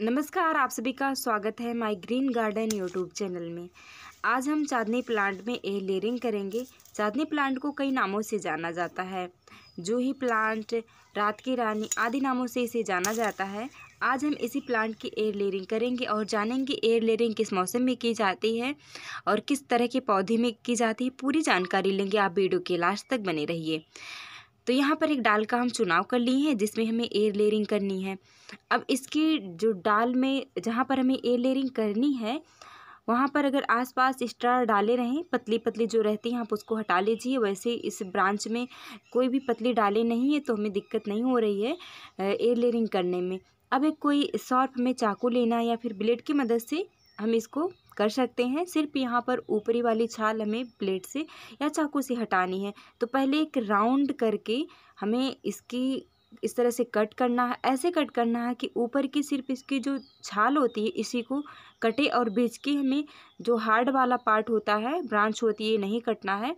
नमस्कार आप सभी का स्वागत है my green garden YouTube channel में आज हम चांदनी प्लांट में ए लेयरिंग करेंगे चांदनी प्लांट को कई नामों से जाना जाता है जूही प्लांट रात की रानी आदि नामों से इसे जाना जाता है आज हम इसी प्लांट की एयर लेयरिंग करेंगे और जानेंगे एयर लेयरिंग किस मौसम में की जाती है और किस तरह के पौधे में की जाती है पूरी जानकारी लेंगे आप वीडियो के लास्ट तक बने रहिए तो यहाँ पर एक डाल का हम चुनाव कर लिए हैं जिसमें हमें एयर लेयरिंग करनी है अब इसकी जो डाल में जहाँ पर हमें एयर लेयरिंग करनी है वहाँ पर अगर आसपास स्टार डाले रहें पतली पतली जो रहती है आप उसको हटा लीजिए वैसे इस ब्रांच में कोई भी पतली डाले नहीं है तो हमें दिक्कत नहीं हो रही है एयर लेयरिंग करने में अब एक कोई सॉर्फ में चाकू लेना या फिर ब्लेड की मदद से हम इसको कर सकते हैं सिर्फ यहाँ पर ऊपरी वाली छाल हमें ब्लेड से या चाकू से हटानी है तो पहले एक राउंड करके हमें इसकी इस तरह से कट करना है ऐसे कट करना है कि ऊपर की सिर्फ इसकी जो छाल होती है इसी को कटे और बीच के हमें जो हार्ड वाला पार्ट होता है ब्रांच होती है नहीं कटना है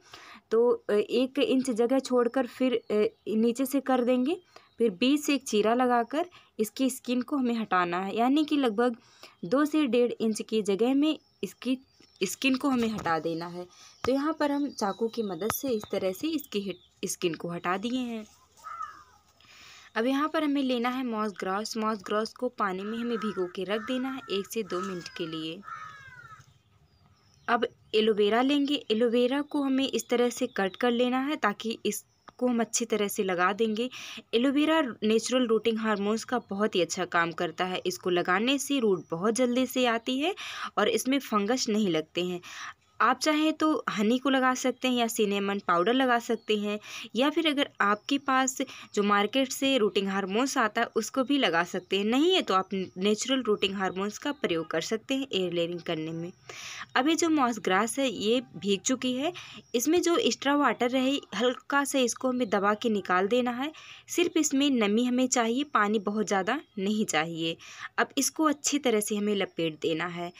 तो एक इंच जगह छोड़कर फिर नीचे से कर देंगे फिर बीच से एक चीरा लगाकर इसकी स्किन को हमें हटाना है यानी कि लगभग दो से डेढ़ इंच की जगह में इसकी स्किन को हमें हटा देना है तो यहाँ पर हम चाकू की मदद से इस तरह से इसकी स्किन को हटा दिए हैं अब यहाँ पर हमें लेना है मॉस ग्रास मॉस ग्रास को पानी में हमें भिगो के रख देना है एक से दो मिनट के लिए अब एलोवेरा लेंगे एलोवेरा को हमें इस तरह से कट कर लेना है ताकि इस को हम अच्छी तरह से लगा देंगे एलोवेरा नेचुरल रूटिंग हार्मोन्स का बहुत ही अच्छा काम करता है इसको लगाने से रूट बहुत जल्दी से आती है और इसमें फंगस नहीं लगते हैं आप चाहें तो हनी को लगा सकते हैं या सिनेमन पाउडर लगा सकते हैं या फिर अगर आपके पास जो मार्केट से रूटिंग हार्मोन्स आता है उसको भी लगा सकते हैं नहीं है तो आप नेचुरल रूटिंग हार्मोन्स का प्रयोग कर सकते हैं एयर लेयरिंग करने में अभी जो मॉस ग्रास है ये भीग चुकी है इसमें जो एक्स्ट्रा वाटर रहे हल्का सा इसको हमें दबा के निकाल देना है सिर्फ इसमें नमी हमें चाहिए पानी बहुत ज़्यादा नहीं चाहिए अब इसको अच्छी तरह से हमें लपेट देना है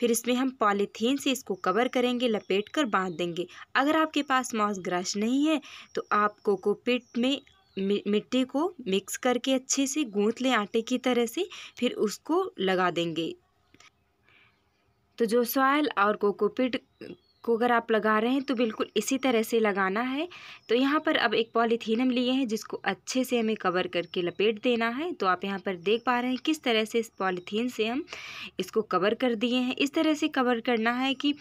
फिर इसमें हम पॉलीथीन से इसको कवर करेंगे लपेट कर बांध देंगे अगर आपके पास मॉस ग्रश नहीं है तो आप कोकोपिट में मिट्टी को मिक्स करके अच्छे से गूँथ लें आटे की तरह से फिर उसको लगा देंगे तो जो सॉयल और कोकोपिट इसको अगर आप लगा रहे हैं तो बिल्कुल इसी तरह से लगाना है तो यहाँ पर अब एक पॉलीथीन हम लिए हैं जिसको अच्छे से हमें कवर करके लपेट देना है तो आप यहाँ पर देख पा रहे हैं किस तरह से इस पॉलीथीन से हम इसको कवर कर दिए हैं इस तरह से कवर करना है कि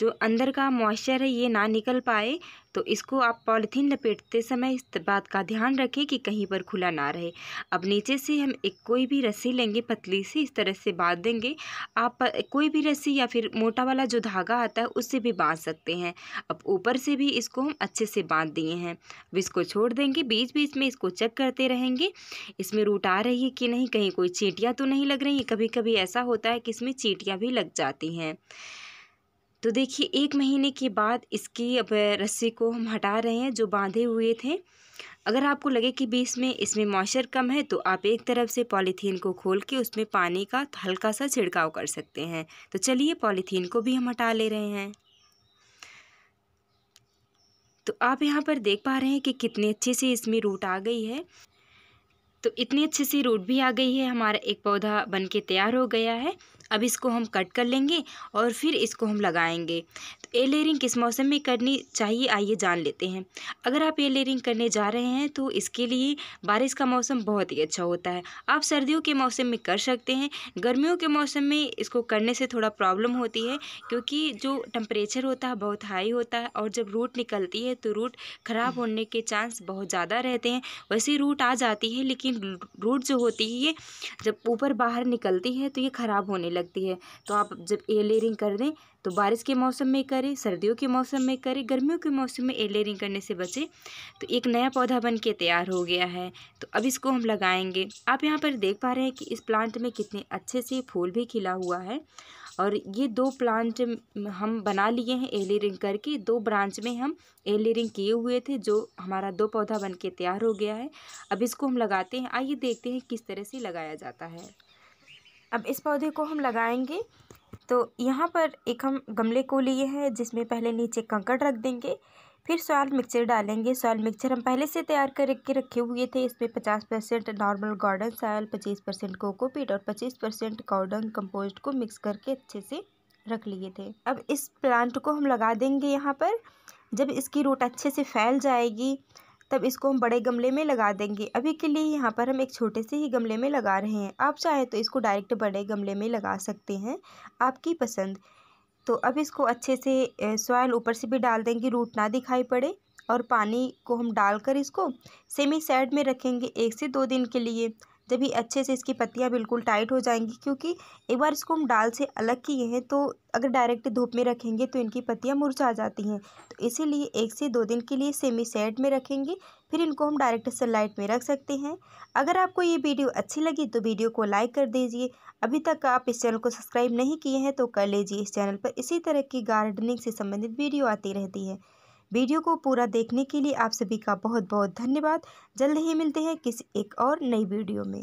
जो अंदर का मॉइस्चर है ये ना निकल पाए तो इसको आप पॉलिथीन लपेटते समय इस बात का ध्यान रखें कि कहीं पर खुला ना रहे अब नीचे से हम एक कोई भी रस्सी लेंगे पतली सी इस तरह से बांध देंगे आप कोई भी रस्सी या फिर मोटा वाला जो धागा आता है उससे भी बांध सकते हैं अब ऊपर से भी इसको हम अच्छे से बांध दिए हैं अब इसको छोड़ देंगे बीच बीच में इसको चेक करते रहेंगे इसमें रूट आ रही है कि नहीं कहीं कोई चीटियाँ तो नहीं लग रही कभी कभी ऐसा होता है कि इसमें चीटियाँ भी लग जाती हैं तो देखिए एक महीने के बाद इसकी अब रस्सी को हम हटा रहे हैं जो बांधे हुए थे अगर आपको लगे कि बीस में इसमें मॉइस्चर कम है तो आप एक तरफ से पॉलीथीन को खोल के उसमें पानी का हल्का सा छिड़काव कर सकते हैं तो चलिए पॉलीथीन को भी हम हटा ले रहे हैं तो आप यहाँ पर देख पा रहे हैं कि कितने अच्छे से इसमें रूट आ गई है तो इतनी अच्छी सी रूट भी आ गई है हमारा एक पौधा बन के तैयार हो गया है अब इसको हम कट कर लेंगे और फिर इसको हम लगाएंगे तो एल एयरिंग किस मौसम में करनी चाहिए आइए जान लेते हैं अगर आप एल एयरिंग करने जा रहे हैं तो इसके लिए बारिश का मौसम बहुत ही अच्छा होता है आप सर्दियों के मौसम में कर सकते हैं गर्मियों के मौसम में इसको करने से थोड़ा प्रॉब्लम होती है क्योंकि जो टम्परेचर होता है बहुत हाई होता है और जब रूट निकलती है तो रूट ख़राब होने के चांस बहुत ज़्यादा रहते हैं वैसे रूट आ जाती है लेकिन रूट जो होती है ये जब ऊपर बाहर निकलती है तो ये ख़राब होने लगती लगती है तो आप जब ए लेयरिंग कर दें तो बारिश के मौसम में करें सर्दियों के मौसम में करें गर्मियों के मौसम में ए लेयरिंग करने से बचें तो एक नया पौधा बन के तैयार हो गया है तो अब इसको हम लगाएंगे आप यहाँ पर देख पा रहे हैं कि इस प्लांट में कितने अच्छे से फूल भी खिला हुआ है और ये दो प्लांट हम बना लिए हैं एलियरिंग करके दो ब्रांच में हम एलियरिंग किए हुए थे जो हमारा दो पौधा बन के तैयार हो गया है अब इसको हम लगाते हैं आइए देखते हैं किस तरह से लगाया जाता है अब इस पौधे को हम लगाएंगे तो यहाँ पर एक हम गमले को लिए हैं जिसमें पहले नीचे कंकड़ रख देंगे फिर सॉयल मिक्सचर डालेंगे सॉयल मिक्सचर हम पहले से तैयार करके रखे हुए थे इसमें पचास परसेंट नॉर्मल गार्डन सॉयल पच्चीस परसेंट कोकोपीट और पच्चीस परसेंट गार्डन कंपोस्ट को मिक्स करके अच्छे से रख लिए थे अब इस प्लांट को हम लगा देंगे यहाँ पर जब इसकी रोट अच्छे से फैल जाएगी तब इसको हम बड़े गमले में लगा देंगे अभी के लिए यहाँ पर हम एक छोटे से ही गमले में लगा रहे हैं आप चाहें तो इसको डायरेक्ट बड़े गमले में लगा सकते हैं आपकी पसंद तो अब इसको अच्छे से सॉयल ऊपर से भी डाल देंगे रूट ना दिखाई पड़े और पानी को हम डालकर इसको सेमी साइड में रखेंगे एक से दो दिन के लिए तभी अच्छे से इसकी पत्तियाँ बिल्कुल टाइट हो जाएंगी क्योंकि एक बार इसको हम डाल से अलग किए हैं तो अगर डायरेक्ट धूप में रखेंगे तो इनकी पत्तियाँ मुरझा जाती हैं तो इसीलिए एक से दो दिन के लिए सेमी सेट में रखेंगे फिर इनको हम डायरेक्ट सनलाइट में रख सकते हैं अगर आपको ये वीडियो अच्छी लगी तो वीडियो को लाइक कर दीजिए अभी तक आप इस चैनल को सब्सक्राइब नहीं किए हैं तो कर लीजिए इस चैनल पर इसी तरह की गार्डनिंग से संबंधित वीडियो आती रहती है वीडियो को पूरा देखने के लिए आप सभी का बहुत बहुत धन्यवाद जल्द ही मिलते हैं किसी एक और नई वीडियो में